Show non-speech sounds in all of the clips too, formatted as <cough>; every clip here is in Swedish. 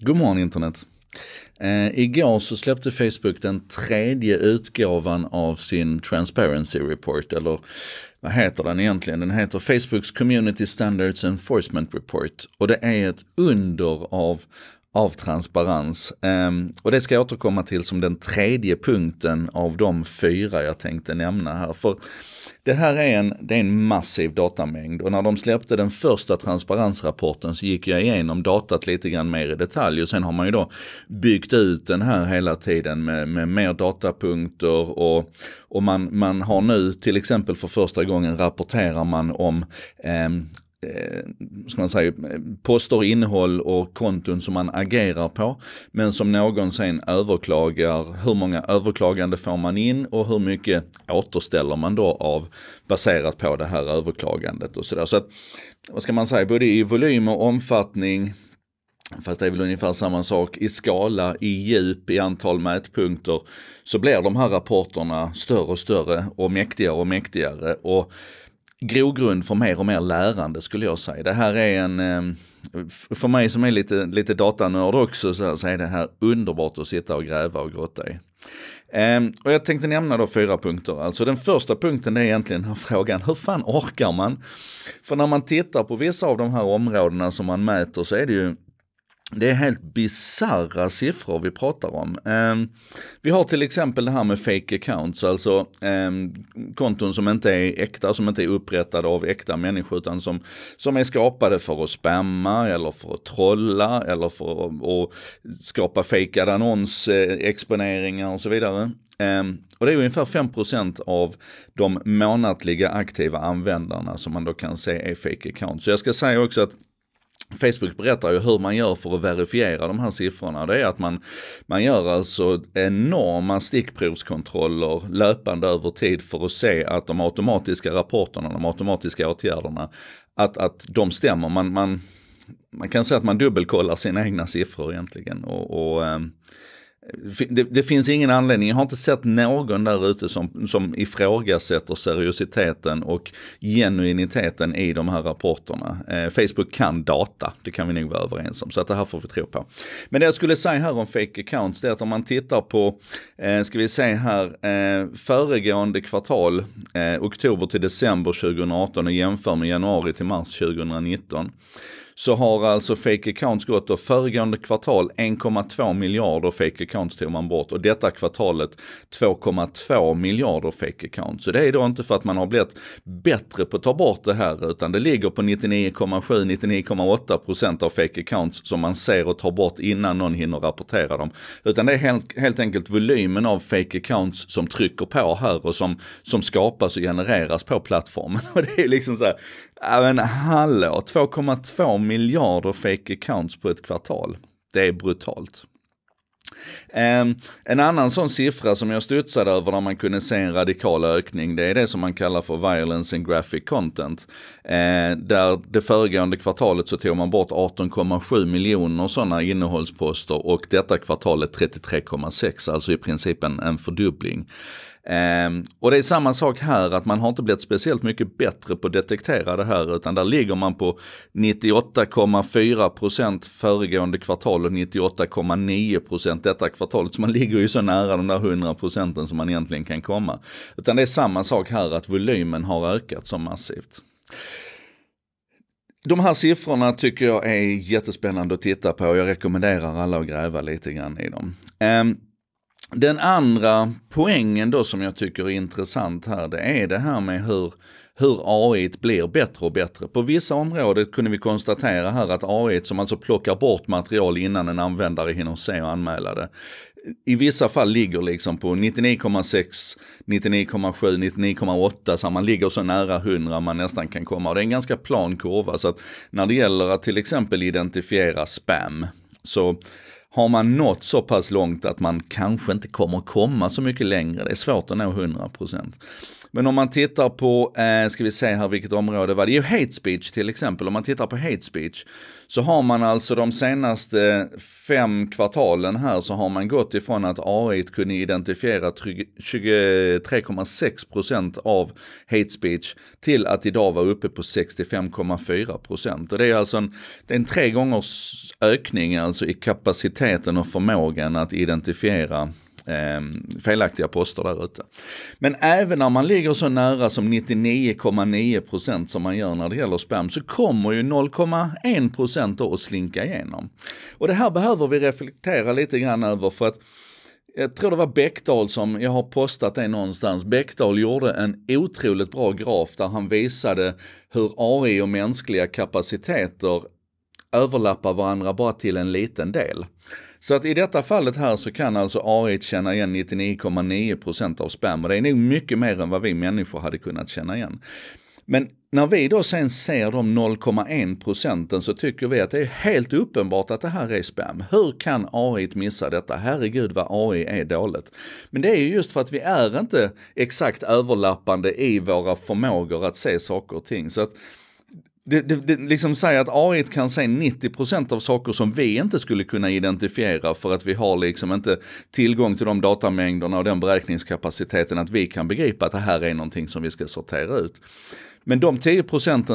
God morgon internet. Eh, igår så släppte Facebook den tredje utgåvan av sin Transparency Report, eller vad heter den egentligen? Den heter Facebooks Community Standards Enforcement Report och det är ett under av av transparens. Um, och det ska jag återkomma till som den tredje punkten av de fyra jag tänkte nämna här. För det här är en, det är en massiv datamängd och när de släppte den första transparensrapporten så gick jag igenom datat lite grann mer i detalj och sen har man ju då byggt ut den här hela tiden med, med mer datapunkter och, och man, man har nu till exempel för första gången rapporterar man om um, Eh, ska man säga, poster, innehåll och konton som man agerar på. Men som någon sen överklagar, hur många överklagande får man in och hur mycket återställer man då av baserat på det här överklagandet och sådär. Så att, vad ska man säga, både i volym och omfattning, fast det är väl ungefär samma sak, i skala, i djup, i antal mätpunkter, så blir de här rapporterna större och större och mäktigare och mäktigare. Och grogrund för mer och mer lärande skulle jag säga. Det här är en, ehm, för mig som är lite, lite datanörd också, så, är det här underbart att sitta och gräva och grotta i. Ehm, och jag tänkte nämna då fyra punkter. Alltså den första punkten är egentligen den här frågan, hur fan orkar man? För när man tittar på vissa av de här områdena som man mäter så är det ju det är helt bizarra siffror vi pratar om. Eh, vi har till exempel det här med fake accounts, alltså eh, konton som inte är äkta, som inte är upprättade av äkta människor utan som, som är skapade för att spamma eller för att trolla eller för att, att skapa fejkade annonsexponeringar eh, och så vidare. Eh, och det är ungefär 5% av de månatliga aktiva användarna som man då kan se är fake accounts. Så jag ska säga också att Facebook berättar ju hur man gör för att verifiera de här siffrorna. Det är att man, man gör alltså enorma stickprovskontroller löpande över tid för att se att de automatiska rapporterna, de automatiska åtgärderna, att, att de stämmer. Man, man, man kan säga att man dubbelkollar sina egna siffror egentligen. Och, och ehm, det, det, finns ingen anledning, jag har inte sett någon där ute som, som ifrågasätter seriositeten och genuiniteten i de här rapporterna. Eh, Facebook kan data, det kan vi nog vara överens om, så att det här får vi tro på. Men det jag skulle säga här om fake accounts, det är att om man tittar på, eh, ska vi se här, eh, föregående kvartal, eh, oktober till december 2018 och jämför med januari till mars 2019 så har alltså fake accounts gått och föregående kvartal 1,2 miljarder fake accounts tog man bort och detta kvartalet 2,2 miljarder fake accounts. Så det är då inte för att man har blivit bättre på att ta bort det här utan det ligger på 99,7-99,8 procent av fake accounts som man ser och tar bort innan någon hinner rapportera dem. Utan det är helt, helt enkelt volymen av fake accounts som trycker på här och som, som skapas och genereras på plattformen. <laughs> Och det är liksom så här, Ja men hallå, 2,2 miljarder fake accounts på ett kvartal. Det är brutalt. Ehm, en annan sån siffra som jag studsade över där man kunde se en radikal ökning, det är det som man kallar för violence and graphic content. Ehm, där det föregående kvartalet så tog man bort 18,7 miljoner sådana innehållsposter och detta kvartalet 33,6, alltså i princip en fördubbling. Um, och det är samma sak här, att man har inte blivit speciellt mycket bättre på att detektera det här, utan där ligger man på 98,4 föregående kvartal och 98,9 detta kvartalet. Så man ligger ju så nära de där 100 som man egentligen kan komma. Utan det är samma sak här, att volymen har ökat så massivt. De här siffrorna tycker jag är jättespännande att titta på och jag rekommenderar alla att gräva lite grann i dem. Um, den andra poängen då som jag tycker är intressant här, det är det här med hur, hur AI blir bättre och bättre. På vissa områden kunde vi konstatera här att AI som alltså plockar bort material innan en användare hinner se och anmäla det, i vissa fall ligger liksom på 99,6, 99,7, 99,8 så man ligger så nära 100 man nästan kan komma. Och det är en ganska plan kurva så att när det gäller att till exempel identifiera spam så har man nått så pass långt att man kanske inte kommer komma så mycket längre, det är svårt att nå 100%. Men om man tittar på, eh, ska vi se här vilket område var det? Jo, hate speech till exempel. Om man tittar på hate speech så har man alltså de senaste fem kvartalen här så har man gått ifrån att AI kunde identifiera 23,6 av hate speech till att idag vara uppe på 65,4 Och det är alltså en, det är en tre gångers ökning alltså i kapaciteten och förmågan att identifiera eh, felaktiga poster där ute. Men även när man ligger så nära som 99,9 som man gör när det gäller spam så kommer ju 0,1 då att slinka igenom. Och det här behöver vi reflektera lite grann över för att jag tror det var Bäckdahl som, jag har postat det någonstans, Bäckdahl gjorde en otroligt bra graf där han visade hur AI och mänskliga kapaciteter överlappar varandra bara till en liten del. Så att i detta fallet här så kan alltså AI känna igen 99,9% av spam och det är nog mycket mer än vad vi människor hade kunnat känna igen. Men när vi då sen ser de 0,1 procenten så tycker vi att det är helt uppenbart att det här är spam. Hur kan AI missa detta? Herregud vad AI är dåligt. Men det är ju just för att vi är inte exakt överlappande i våra förmågor att se saker och ting. Så att det, det, det liksom säger att AI kan se 90% av saker som vi inte skulle kunna identifiera för att vi har liksom inte tillgång till de datamängderna och den beräkningskapaciteten att vi kan begripa att det här är någonting som vi ska sortera ut. Men de 10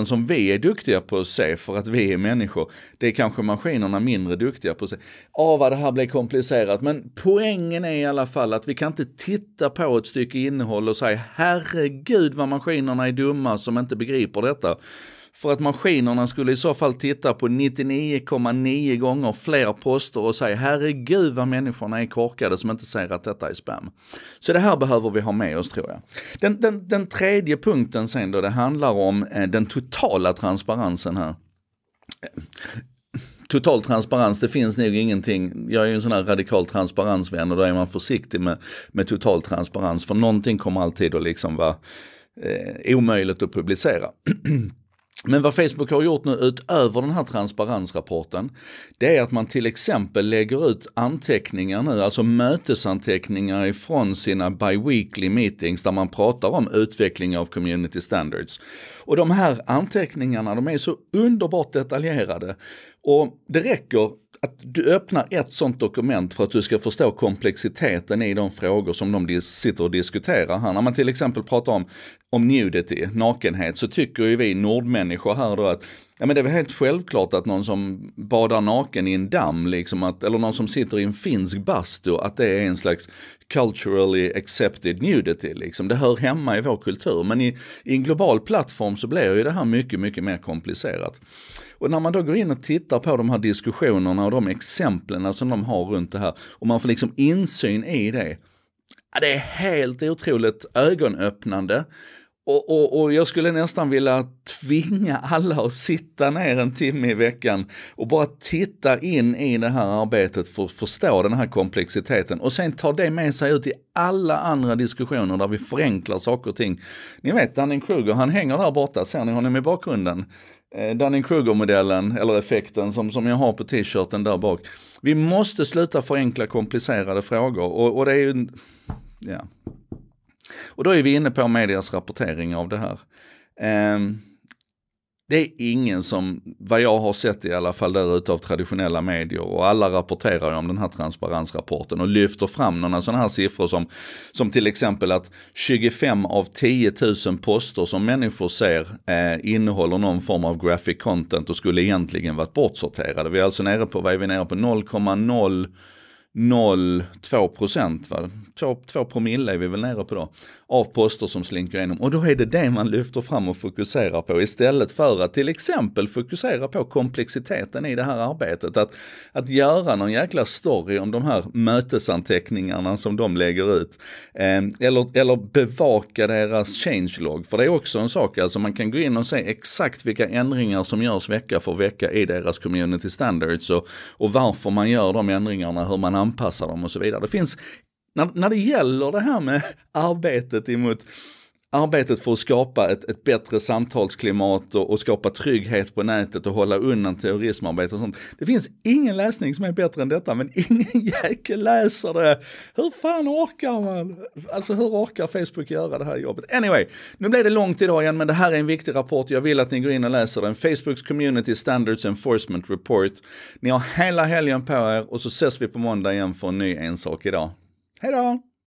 som vi är duktiga på att se för att vi är människor, det är kanske maskinerna mindre duktiga på att se. Åh vad det här blir komplicerat, men poängen är i alla fall att vi kan inte titta på ett stycke innehåll och säga herregud vad maskinerna är dumma som inte begriper detta. För att maskinerna skulle i så fall titta på 99,9 gånger fler poster och säga herregud vad människorna är korkade som inte säger att detta är spam. Så det här behöver vi ha med oss tror jag. Den, den, den tredje punkten sen då det handlar om eh, den totala transparensen här total transparens, det finns nog ingenting. Jag är ju en sån här radikal transparensvän och då är man försiktig med, med total transparens. För någonting kommer alltid att liksom vara eh, omöjligt att publicera. <clears throat> Men vad Facebook har gjort nu utöver den här transparensrapporten, det är att man till exempel lägger ut anteckningar nu, alltså mötesanteckningar ifrån sina biweekly meetings där man pratar om utveckling av community standards. Och de här anteckningarna, de är så underbart detaljerade. Och det räcker att du öppnar ett sånt dokument för att du ska förstå komplexiteten i de frågor som de sitter och diskuterar här. När man till exempel pratar om, om nudity, nakenhet, så tycker ju vi nordmänniskor här då att Ja, men det är väl helt självklart att någon som badar naken i en damm, liksom att, eller någon som sitter i en finsk bastu, att det är en slags culturally accepted nudity. Liksom. Det hör hemma i vår kultur. Men i, i en global plattform så blir ju det här mycket, mycket mer komplicerat. Och när man då går in och tittar på de här diskussionerna och de exemplen som de har runt det här, och man får liksom insyn i det, det är helt otroligt ögonöppnande. Och, och, och, jag skulle nästan vilja tvinga alla att sitta ner en timme i veckan och bara titta in i det här arbetet för att förstå den här komplexiteten. Och sen ta det med sig ut i alla andra diskussioner där vi förenklar saker och ting. Ni vet Dunning-Kruger, han hänger där borta, ser ni honom i bakgrunden? Eh, Dunning-Kruger-modellen, eller effekten som, som jag har på t-shirten där bak. Vi måste sluta förenkla komplicerade frågor och, och det är ju... Ja, och då är vi inne på medias rapportering av det här. Ehm, det är ingen som, vad jag har sett i alla fall där ute av traditionella medier och alla rapporterar ju om den här transparensrapporten och lyfter fram några sådana här siffror som, som till exempel att 25 av 10 000 poster som människor ser eh, innehåller någon form av graphic content och skulle egentligen varit bortsorterade. Vi är alltså nere på, vad är vi nere på, 0,0 0,2 procent. 2, 2 promille är vi väl nere på då av poster som slinker igenom. Och då är det det man lyfter fram och fokuserar på istället för att till exempel fokusera på komplexiteten i det här arbetet. Att, att göra någon jäkla story om de här mötesanteckningarna som de lägger ut. Eh, eller, eller bevaka deras changelog, för det är också en sak, alltså man kan gå in och se exakt vilka ändringar som görs vecka för vecka i deras community standards och, och varför man gör de ändringarna, hur man anpassar dem och så vidare. Det finns när, när det gäller det här med <laughs> arbetet emot arbetet för att skapa ett, ett bättre samtalsklimat och, och, skapa trygghet på nätet och hålla undan terrorismarbete och sånt. Det finns ingen läsning som är bättre än detta, men <laughs> ingen jäkel läser det. Hur fan orkar man? Alltså hur orkar Facebook göra det här jobbet? Anyway, nu blev det långt idag igen, men det här är en viktig rapport. Jag vill att ni går in och läser den. Facebooks Community Standards Enforcement Report. Ni har hela helgen på er och så ses vi på måndag igen för en ny En sak idag. Hej då!